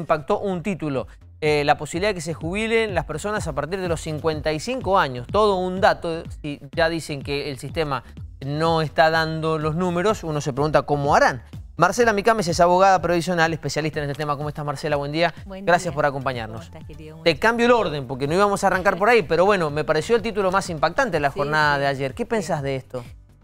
impactó un título. Eh, la posibilidad de que se jubilen las personas a partir de los 55 años. Todo un dato, si ya dicen que el sistema no está dando los números, uno se pregunta cómo harán. Marcela Micames es abogada provisional, especialista en este tema. ¿Cómo estás, Marcela? Buen día. Gracias por acompañarnos. Te cambio el orden, porque no íbamos a arrancar por ahí, pero bueno, me pareció el título más impactante de la jornada de ayer. ¿Qué pensás de esto?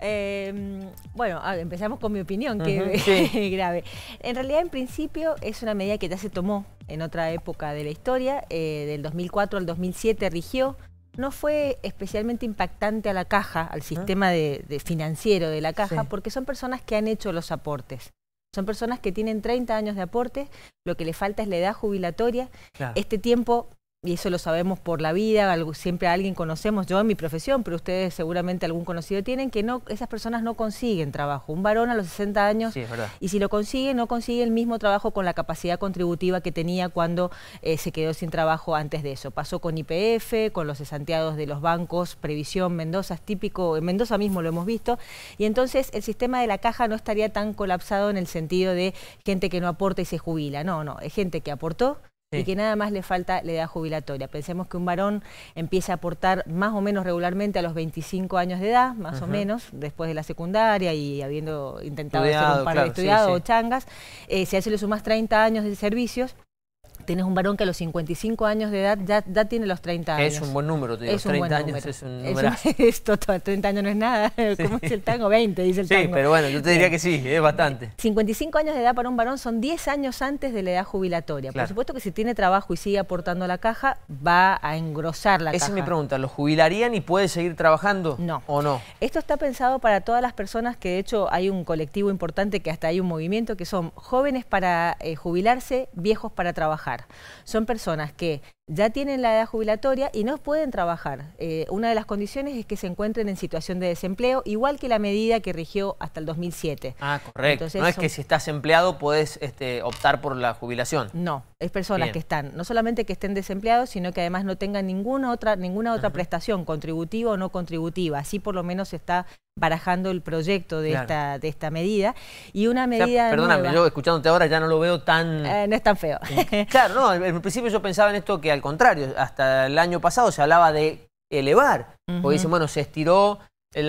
Em, bueno, empezamos con mi opinión, que es grave. En realidad, en principio, es una medida que ya se tomó en otra época de la historia, eh, del 2004 al 2007 rigió. No fue especialmente impactante a la caja, al sistema de, financiero de la caja, porque son personas que han hecho los aportes. Son personas que tienen 30 años de aporte, lo que le falta es la edad jubilatoria. Este tiempo y eso lo sabemos por la vida, siempre alguien conocemos, yo en mi profesión, pero ustedes seguramente algún conocido tienen, que no, esas personas no consiguen trabajo. Un varón a los 60 años, y si lo consigue, no consigue el mismo trabajo con la capacidad contributiva que tenía cuando eh, se quedó sin trabajo antes de eso. Pasó con IPF, con los cesanteados de los bancos, Previsión, Mendoza, es típico, en Mendoza mismo lo hemos visto, y entonces el sistema de la caja no estaría tan colapsado en el sentido de gente que no aporta y se jubila. No, no, es gente que aportó y que nada más le falta la edad jubilatoria. Pensemos que un varón empieza a aportar más o menos regularmente a los 25 años de edad, más o menos, después de la secundaria y habiendo intentado hacer un par de estudiados o changas, se eh, si a le sumas 30 años de servicios, Tienes un varón que a los 55 años de edad ya, tiene los 30 años. Es un buen número, te digo, 30 años es un número. Esto, 30 años no es nada, ¿cómo es el tango? 20, dice el tango. Sí, pero bueno, yo te diría que sí, es bastante. 55 años de edad para un varón son 10 años antes de la edad jubilatoria. Por supuesto que si tiene trabajo y sigue aportando a la caja, va a engrosar la caja. Esa es mi pregunta, ¿lo jubilarían y puede seguir trabajando? No. ¿O no? Esto está pensado para todas las personas que de hecho hay un colectivo importante que hasta hay un movimiento que son jóvenes para eh, jubilarse, viejos para trabajar. Son personas que ya tienen la edad jubilatoria y no pueden trabajar. Eh, una de las condiciones es que se encuentren en situación de desempleo, igual que la medida que rigió hasta el 2007. Ah, correcto. no es que si estás empleado puedes este, optar por la jubilación. No, es personas que están, no solamente que estén desempleados, sino que además no tengan ninguna otra, ninguna otra prestación, contributiva o no contributiva. Así por lo menos está barajando el proyecto de, esta, de esta medida. Y una medida. perdóname, yo escuchándote ahora ya no lo veo tan. Eh, no es tan feo. claro, no, en principio yo pensaba en esto que al contrario, hasta el año pasado se hablaba de elevar. Porque dicen, bueno, se estiró la.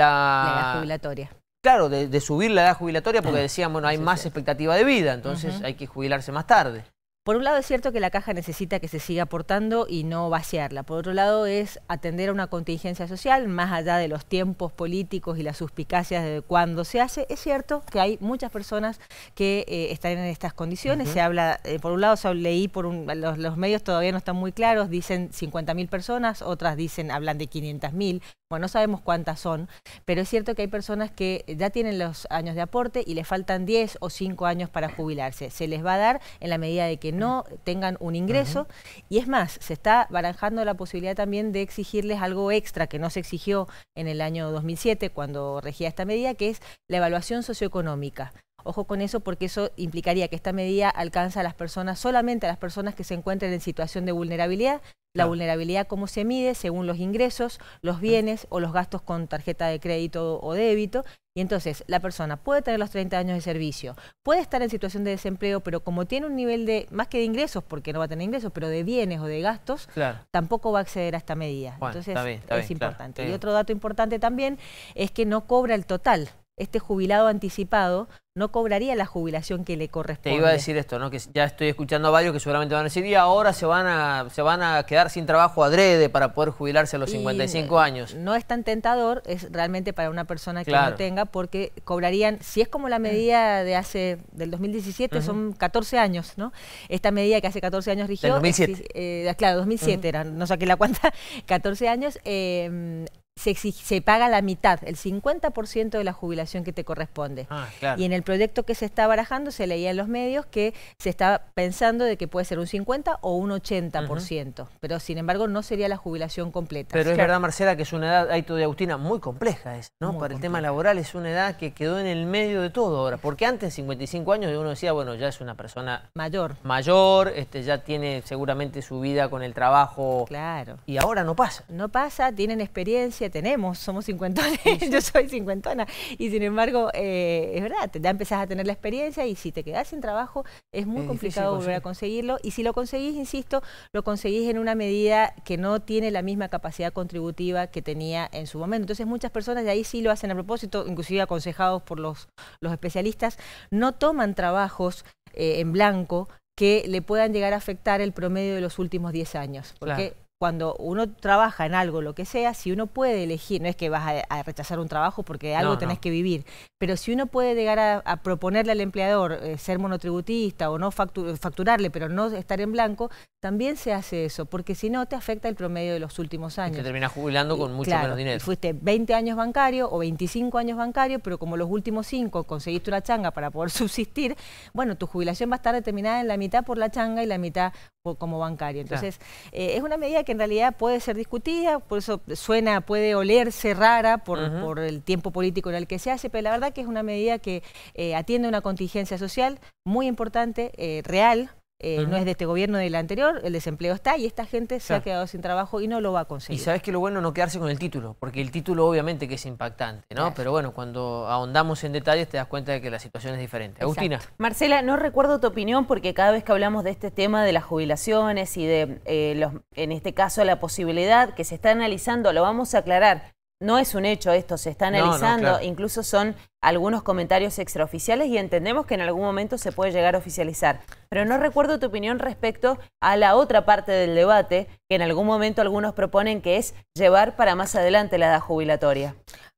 La edad jubilatoria. Claro, de, subir la edad jubilatoria porque decían, bueno, hay más expectativa de vida, entonces hay que jubilarse más tarde. Por un lado es cierto que la caja necesita que se siga aportando y no vaciarla. Por otro lado es atender a una contingencia social, más allá de los tiempos políticos y las suspicacias de cuándo se hace. Es cierto que hay muchas personas que eh, están en estas condiciones. Se habla, eh, por un lado leí, por los, los, medios todavía no están muy claros, dicen 50.000 personas, otras dicen, hablan de 500.000. Bueno, no sabemos cuántas son, pero es cierto que hay personas que ya tienen los años de aporte y les faltan 10 o 5 años para jubilarse. Se les va a dar en la medida de que no tengan un ingreso. Y es más, se está barajando la posibilidad también de exigirles algo extra que no se exigió en el año 2007 cuando regía esta medida, que es la evaluación socioeconómica. Ojo con eso porque eso implicaría que esta medida alcanza a las personas, solamente a las personas que se encuentren en situación de vulnerabilidad. La vulnerabilidad cómo se mide según los ingresos, los bienes o los gastos con tarjeta de crédito o débito. Y entonces la persona puede tener los 30 años de servicio, puede estar en situación de desempleo, pero como tiene un nivel de, más que de ingresos, porque no va a tener ingresos, pero de bienes o de gastos, tampoco va a acceder a esta medida. entonces es importante. y otro dato importante también es que no cobra el total. Este jubilado anticipado no cobraría la jubilación que le corresponde. Te iba a decir esto, ¿no? Que ya estoy escuchando a varios que seguramente van a decir, y ahora se van a, se van a quedar sin trabajo adrede para poder jubilarse a los 55 años. No es tan tentador, es realmente para una persona que no tenga, porque cobrarían, si es como la medida de hace, del 2017, son 14 años, ¿no? Esta medida que hace 14 años rigió. 2007. Eh, claro, 2007 no saqué la cuenta, 14 años, eh, se, paga la mitad, el 50% de la jubilación que te corresponde. Ah, y en el proyecto que se está barajando, se leía en los medios que se estaba pensando de que puede ser un 50 o un 80%, pero sin embargo no sería la jubilación completa. Pero es verdad, Marcela, que es una edad, ahí de Agustina, muy compleja es, ¿no? Para el tema laboral es una edad que quedó en el medio de todo ahora, porque antes, 55 años, uno decía, bueno, ya es una persona mayor, mayor este, ya tiene seguramente su vida con el trabajo. Claro. Y ahora no pasa. No pasa, tienen experiencia, tenemos, somos cincuentones, yo soy cincuentona, y sin embargo, eh, es verdad, te, ya empezás a tener la experiencia y si te quedás sin trabajo es muy complicado volver a conseguirlo, y si lo conseguís, insisto, lo conseguís en una medida que no tiene la misma capacidad contributiva que tenía en su momento. Entonces muchas personas de ahí sí lo hacen a propósito, inclusive aconsejados por los, los especialistas, no toman trabajos eh, en blanco que le puedan llegar a afectar el promedio de los últimos 10 años. Porque cuando uno trabaja en algo, lo que sea, si uno puede elegir, no es que vas a, rechazar un trabajo porque algo tenés que vivir, pero si uno puede llegar a, proponerle al empleador eh, ser monotributista o no facturarle, pero no estar en blanco, también se hace eso, porque si no te afecta el promedio de los últimos años. Y terminas jubilando con mucho menos dinero. Fuiste 20 años bancario o 25 años bancario, pero como los últimos 5 conseguiste una changa para poder subsistir, bueno, tu jubilación va a estar determinada en la mitad por la changa y la mitad como bancario. Entonces, eh, es una medida que en realidad puede ser discutida, por eso suena, puede olerse rara por, el tiempo político en el que se hace, pero la verdad que es una medida que eh, atiende una contingencia social muy importante, eh, real, eh, no es de este gobierno, del anterior, el desempleo está y esta gente se ha quedado sin trabajo y no lo va a conseguir. Y sabes que lo bueno no quedarse con el título, porque el título obviamente que es impactante, ¿no? Pero bueno, cuando ahondamos en detalles te das cuenta de que la situación es diferente. Agustina. Marcela, no recuerdo tu opinión porque cada vez que hablamos de este tema de las jubilaciones y de, eh, los, en este caso, la posibilidad que se está analizando, lo vamos a aclarar, no es un hecho esto, se está analizando, incluso son algunos comentarios extraoficiales y entendemos que en algún momento se puede llegar a oficializar. Pero no recuerdo tu opinión respecto a la otra parte del debate, que en algún momento algunos proponen que es llevar para más adelante la edad jubilatoria.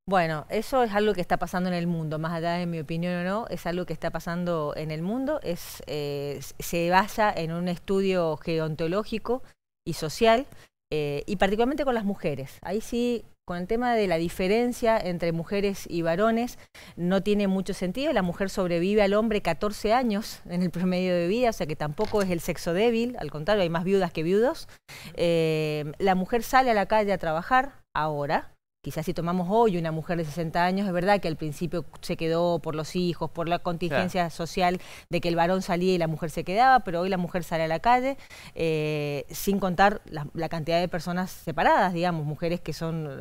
Bueno, eso es algo que está pasando en el mundo, más allá de mi opinión o no, es algo que está pasando en el mundo, es, eh, se basa en un estudio geontológico y social, eh, y particularmente con las mujeres. Ahí sí con el tema de la diferencia entre mujeres y varones no tiene mucho sentido. La mujer sobrevive al hombre 14 años en el promedio de vida, o sea que tampoco es el sexo débil, al contrario, hay más viudas que viudos. Eh, la mujer sale a la calle a trabajar ahora, Quizás si tomamos hoy una mujer de 60 años, es verdad que al principio se quedó por los hijos, por la contingencia social de que el varón salía y la mujer se quedaba, pero hoy la mujer sale a la calle, eh, sin contar la, cantidad de personas separadas, digamos, mujeres que son,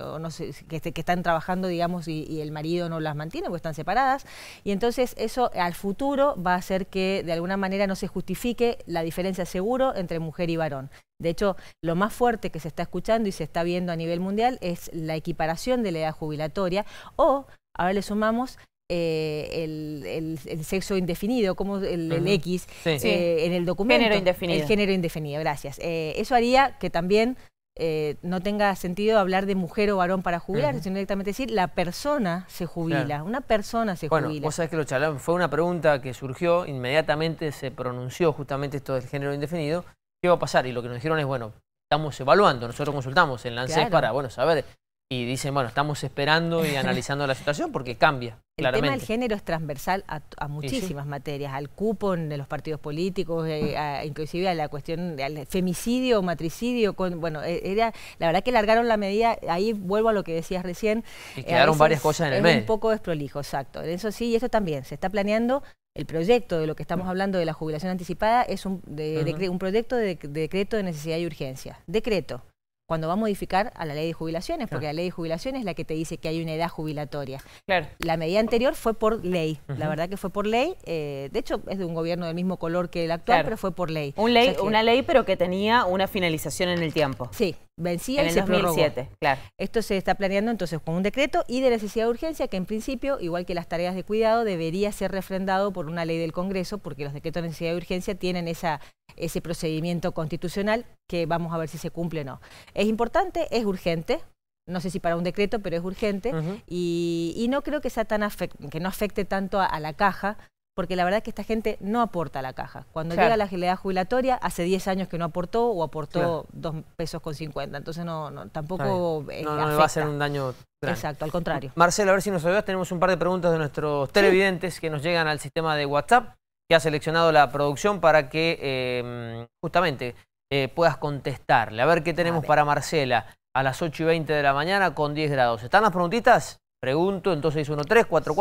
este, que, están trabajando, digamos, y, y, el marido no las mantiene porque están separadas. Y entonces eso al futuro va a hacer que de alguna manera no se justifique la diferencia seguro entre mujer y varón. De hecho, lo más fuerte que se está escuchando y se está viendo a nivel mundial es la equiparación de la edad jubilatoria o, ahora le sumamos, eh, el, sexo indefinido, como el, X, eh, en el documento. Género indefinido. El género indefinido, gracias. Eh, eso haría que también no tenga sentido hablar de mujer o varón para jubilar, sino directamente decir la persona se jubila, una persona se jubila. Vos sabés que lo charlamos, fue una pregunta que surgió, inmediatamente se pronunció justamente esto del género indefinido, qué va a pasar. Y lo que nos dijeron es, bueno, estamos evaluando, nosotros consultamos en la para, bueno, saber. Y dicen, bueno, estamos esperando y analizando la situación porque cambia. El tema del género es transversal a, muchísimas materias, al cupón de los partidos políticos, eh, mm. inclusive a la cuestión del femicidio, matricidio, con, bueno, e, era la verdad que largaron la medida, ahí vuelvo a lo que decías recién. Y eh, quedaron varias cosas en el medio. un poco desprolijo, exacto. Eso sí, y eso también, se está planeando el proyecto de lo que estamos hablando de la jubilación anticipada es un, un proyecto de, decreto de necesidad y urgencia. Decreto, cuando va a modificar a la ley de jubilaciones, porque la ley de jubilaciones es la que te dice que hay una edad jubilatoria. Claro. La medida anterior fue por ley, la verdad que fue por ley, eh, de hecho es de un gobierno del mismo color que el actual, pero fue por ley. Un ley una ley pero que tenía una finalización en el tiempo. Sí, vencía en 2007, Claro. Esto se está planeando entonces con un decreto y de necesidad de urgencia que en principio, igual que las tareas de cuidado, debería ser refrendado por una ley del Congreso porque los decretos de necesidad de urgencia tienen esa, ese procedimiento constitucional que vamos a ver si se cumple o no. Es importante, es urgente, no sé si para un decreto, pero es urgente, y, no creo que sea tan que no afecte tanto a, la caja, porque la verdad es que esta gente no aporta a la caja. Cuando llega la agilidad jubilatoria, hace 10 años que no aportó o aportó 2 pesos con 50. Entonces no, tampoco eh, no, no va a hacer un daño Exacto, al contrario. Marcela, a ver si nos ayudas. Tenemos un par de preguntas de nuestros televidentes que nos llegan al sistema de WhatsApp que ha seleccionado la producción para que em, justamente eh, puedas contestarle. A ver qué tenemos para Marcela a las 8 y 20 de la mañana con 10 grados. ¿Están las preguntitas? Pregunto, entonces 1 3 4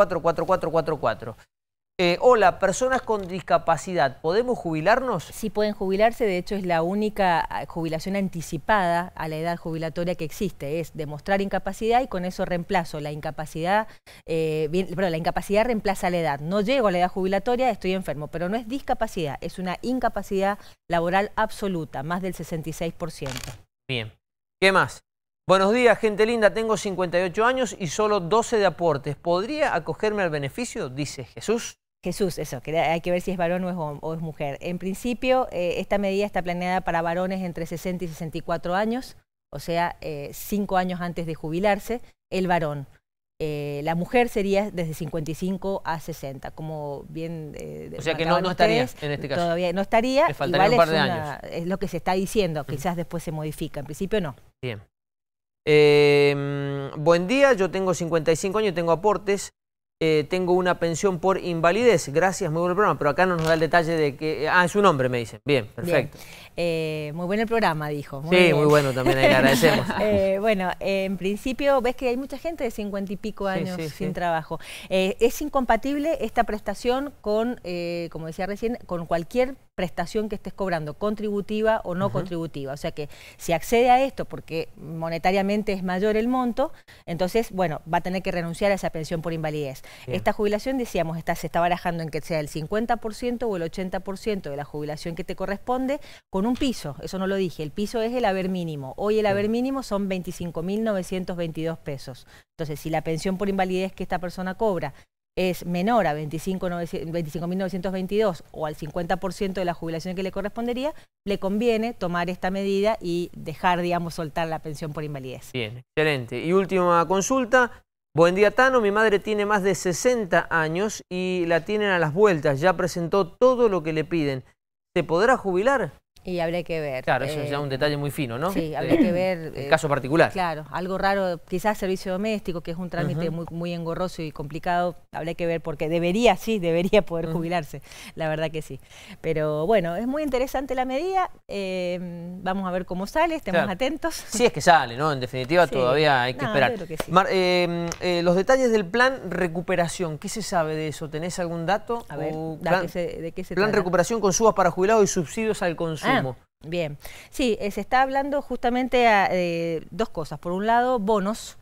eh, hola, personas con discapacidad, ¿podemos jubilarnos? Sí, pueden jubilarse, de hecho es la única ah, jubilación anticipada a la edad jubilatoria que existe, es demostrar incapacidad y con eso reemplazo la incapacidad, eh, la incapacidad reemplaza la edad, no llego a la edad jubilatoria, estoy enfermo, pero no es discapacidad, es una incapacidad laboral absoluta, más del 66%. Bien, ¿qué más? Buenos días, gente linda, tengo 58 años y solo 12 de aportes. ¿Podría acogerme al beneficio? Dice Jesús. Jesús, eso, que hay que ver si es varón o es, mujer. En principio, eh, esta medida está planeada para varones entre 60 y 64 años, o sea, 5 eh, años antes de jubilarse, el varón. Eh, la mujer sería desde 55 a 60, como bien... Eh, o sea que no, estaría en este caso. Todavía no estaría. Igual es Es lo que se está diciendo, quizás después se modifica, en principio no. Bien. Em, buen día, yo tengo 55 años, tengo aportes. Eh, tengo una pensión por invalidez. Gracias, muy buen programa. Pero acá no nos da el detalle de que. Ah, es un hombre, me dicen. Bien, perfecto. Eh, muy buen el programa, dijo. sí, muy bueno también, le agradecemos. Eh, bueno, en principio ves que hay mucha gente de cincuenta y pico años sin trabajo. Eh, es incompatible esta prestación con, como decía recién, con cualquier prestación que estés cobrando, contributiva o no contributiva. O sea que si accede a esto porque monetariamente es mayor el monto, entonces, bueno, va a tener que renunciar a esa pensión por invalidez. Esta jubilación, decíamos, se está barajando en que sea el 50% o el 80% de la jubilación que te corresponde con un piso, eso no lo dije, el piso es el haber mínimo. Hoy el haber mínimo son 25.922 pesos. Entonces, si la pensión por invalidez que esta persona cobra es menor a 25.922 o al 50% de la jubilación que le correspondería, le conviene tomar esta medida y dejar, digamos, soltar la pensión por invalidez. Bien, excelente. Y última consulta. Buen día, Tano. Mi madre tiene más de 60 años y la tienen a las vueltas. Ya presentó todo lo que le piden. ¿Se podrá jubilar? Y habría que ver. Claro, eso es ya un eh, detalle muy fino, ¿no? Sí, eh, habría que ver. El eh, caso particular. Claro, algo raro, quizás servicio doméstico, que es un trámite muy, muy engorroso y complicado, habría que ver porque debería, sí, debería poder jubilarse, la verdad que sí. Pero bueno, es muy interesante la medida, vamos a ver cómo sale, estemos atentos. Sí es que sale, ¿no? En definitiva todavía hay que esperar. los detalles del plan recuperación, ¿qué se sabe de eso? ¿Tenés algún dato? A ver, ¿de qué se, trata? Plan recuperación con subas para jubilados y subsidios al consumo. Bien, sí, eh, se está hablando justamente de ah, eh, dos cosas. Por un lado, bonos.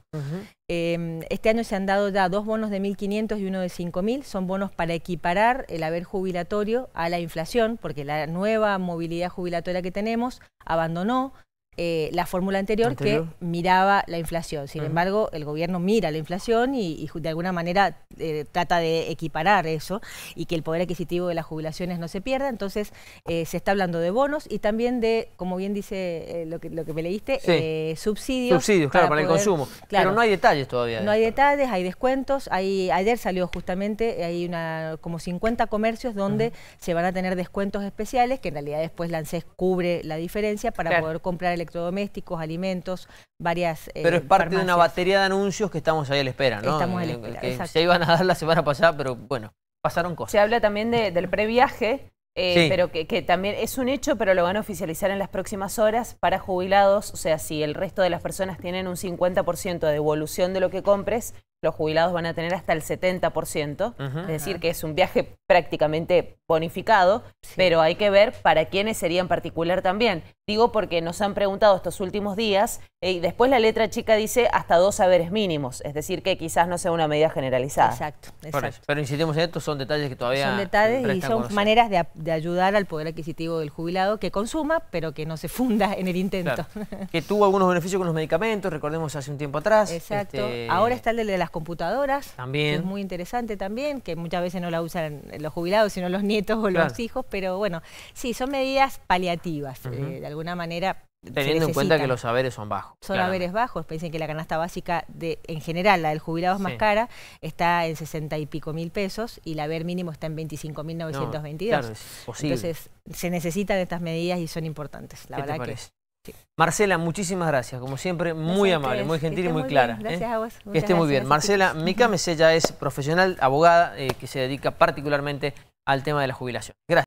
Em, este año se han dado ya dos bonos de 1.500 y uno de 5.000. Son bonos para equiparar el haber jubilatorio a la inflación, porque la nueva movilidad jubilatoria que tenemos abandonó eh, la fórmula anterior, que miraba la inflación. Sin embargo, el gobierno mira la inflación y, de alguna manera eh, trata de equiparar eso y que el poder adquisitivo de las jubilaciones no se pierda. Entonces, eh, se está hablando de bonos y también de, como bien dice lo, que, lo que me leíste, subsidios. Subsidios, claro, para, el consumo. Claro, Pero no hay detalles todavía. no hay detalles, hay descuentos. ayer salió justamente, hay una, como 50 comercios donde se van a tener descuentos especiales, que en realidad después la ANSES cubre la diferencia para poder comprar el electrodomésticos, alimentos, varias... Eh, pero es parte de una batería de anuncios que estamos ahí a la espera, ¿no? Estamos a la eh, Se iban a dar la semana pasada, pero bueno, pasaron cosas. Se habla también del previaje, eh, pero que, que, también es un hecho, pero lo van a oficializar en las próximas horas para jubilados. O sea, si el resto de las personas tienen un 50% de devolución de lo que compres, los jubilados van a tener hasta el 70%, es decir, ah. que es un viaje prácticamente bonificado, pero hay que ver para quiénes sería en particular también. Digo porque nos han preguntado estos últimos días eh, y después la letra chica dice hasta dos saberes mínimos, es decir, que quizás no sea una medida generalizada. Exacto, Pero, insistimos en esto, son detalles que todavía... Son detalles y son maneras de, ayudar al poder adquisitivo del jubilado que consuma, pero que no se funda en el intento. que tuvo algunos beneficios con los medicamentos, recordemos hace un tiempo atrás. Exacto, este, ahora está el de las computadoras. También. es muy interesante también, que muchas veces no la usan los jubilados, sino los nietos o los hijos, pero bueno, sí, son medidas paliativas, eh, de alguna manera Teniendo en cuenta que los saberes son bajos. Son haberes bajos. Piensen que la canasta básica, de, en general, la del jubilado es más cara, está en 60 y pico mil pesos y la haber mínimo está en 25 mil 922. Entonces, se necesitan estas medidas y son importantes. La verdad que Marcela, muchísimas gracias. Como siempre, muy amable, muy gentil y muy, clara. ¿eh? Gracias a vos. que esté muy bien. Marcela Mica Mesella es profesional, abogada, eh, que se dedica particularmente al tema de la jubilación. Gracias.